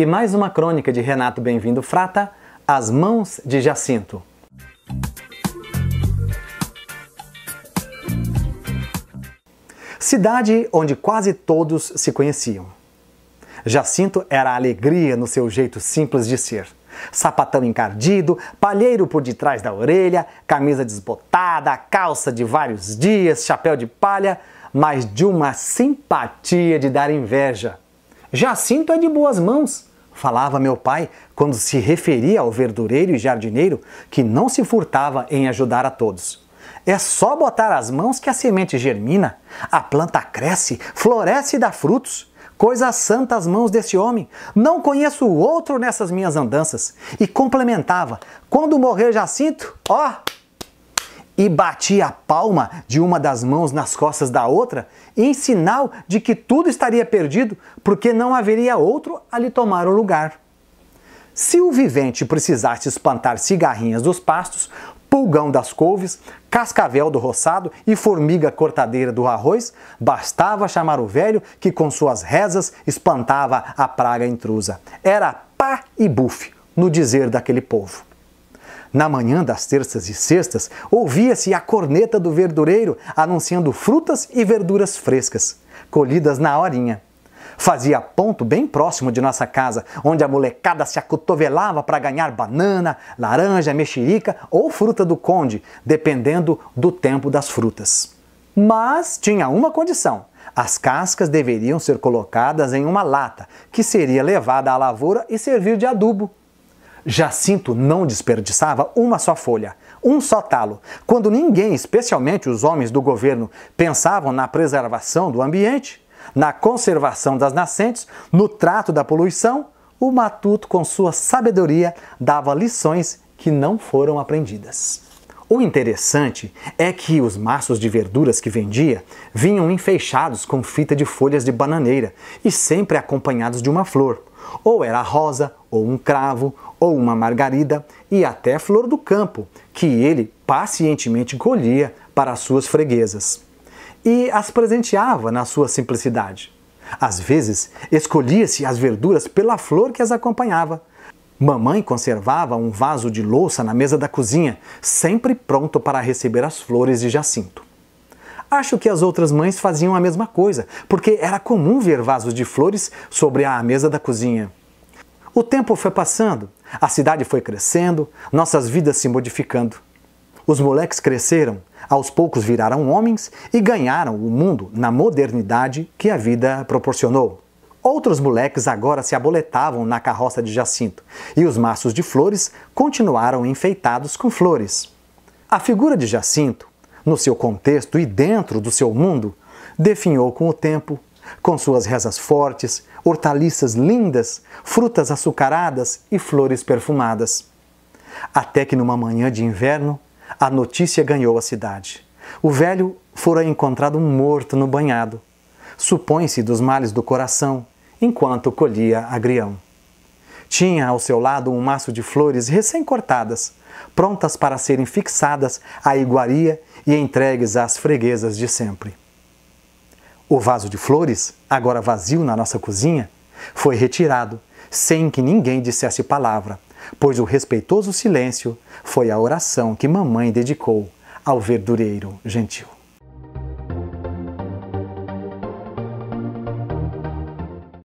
e mais uma crônica de Renato Bem-vindo Frata, As Mãos de Jacinto. Cidade onde quase todos se conheciam. Jacinto era alegria no seu jeito simples de ser. Sapatão encardido, palheiro por detrás da orelha, camisa desbotada, calça de vários dias, chapéu de palha, mas de uma simpatia de dar inveja. Jacinto é de boas mãos, falava meu pai quando se referia ao verdureiro e jardineiro que não se furtava em ajudar a todos. É só botar as mãos que a semente germina, a planta cresce, floresce e dá frutos. Coisa santa as mãos desse homem. Não conheço outro nessas minhas andanças. E complementava: quando morrer Jacinto, ó, e batia a palma de uma das mãos nas costas da outra, em sinal de que tudo estaria perdido, porque não haveria outro a lhe tomar o lugar. Se o vivente precisasse espantar cigarrinhas dos pastos, pulgão das couves, cascavel do roçado e formiga cortadeira do arroz, bastava chamar o velho que com suas rezas espantava a praga intrusa. Era pá e bufe, no dizer daquele povo. Na manhã das terças e sextas, ouvia-se a corneta do verdureiro anunciando frutas e verduras frescas, colhidas na horinha. Fazia ponto bem próximo de nossa casa, onde a molecada se acotovelava para ganhar banana, laranja, mexerica ou fruta do conde, dependendo do tempo das frutas. Mas tinha uma condição: as cascas deveriam ser colocadas em uma lata, que seria levada à lavoura e servir de adubo. Jacinto não desperdiçava uma só folha, um só talo. Quando ninguém, especialmente os homens do governo, pensavam na preservação do ambiente, na conservação das nascentes, no trato da poluição, o matuto, com sua sabedoria, dava lições que não foram aprendidas. O interessante é que os maços de verduras que vendia vinham enfeixados com fita de folhas de bananeira e sempre acompanhados de uma flor. Ou era rosa, ou um cravo, ou uma margarida e até flor do campo, que ele pacientemente colhia para suas freguesas. E as presenteava na sua simplicidade. Às vezes, escolhia-se as verduras pela flor que as acompanhava. Mamãe conservava um vaso de louça na mesa da cozinha, sempre pronto para receber as flores de jacinto. Acho que as outras mães faziam a mesma coisa, porque era comum ver vasos de flores sobre a mesa da cozinha. O tempo foi passando, a cidade foi crescendo, nossas vidas se modificando. Os moleques cresceram, aos poucos viraram homens e ganharam o mundo na modernidade que a vida proporcionou. Outros moleques agora se aboletavam na carroça de Jacinto e os maços de flores continuaram enfeitados com flores. A figura de Jacinto, no seu contexto e dentro do seu mundo, definhou com o tempo com suas rezas fortes, hortaliças lindas, frutas açucaradas e flores perfumadas. Até que numa manhã de inverno, a notícia ganhou a cidade. O velho fora encontrado morto no banhado, supõe-se dos males do coração, enquanto colhia agrião. Tinha ao seu lado um maço de flores recém-cortadas, prontas para serem fixadas à iguaria e entregues às freguesas de sempre. O vaso de flores, agora vazio na nossa cozinha, foi retirado, sem que ninguém dissesse palavra, pois o respeitoso silêncio foi a oração que mamãe dedicou ao verdureiro gentil.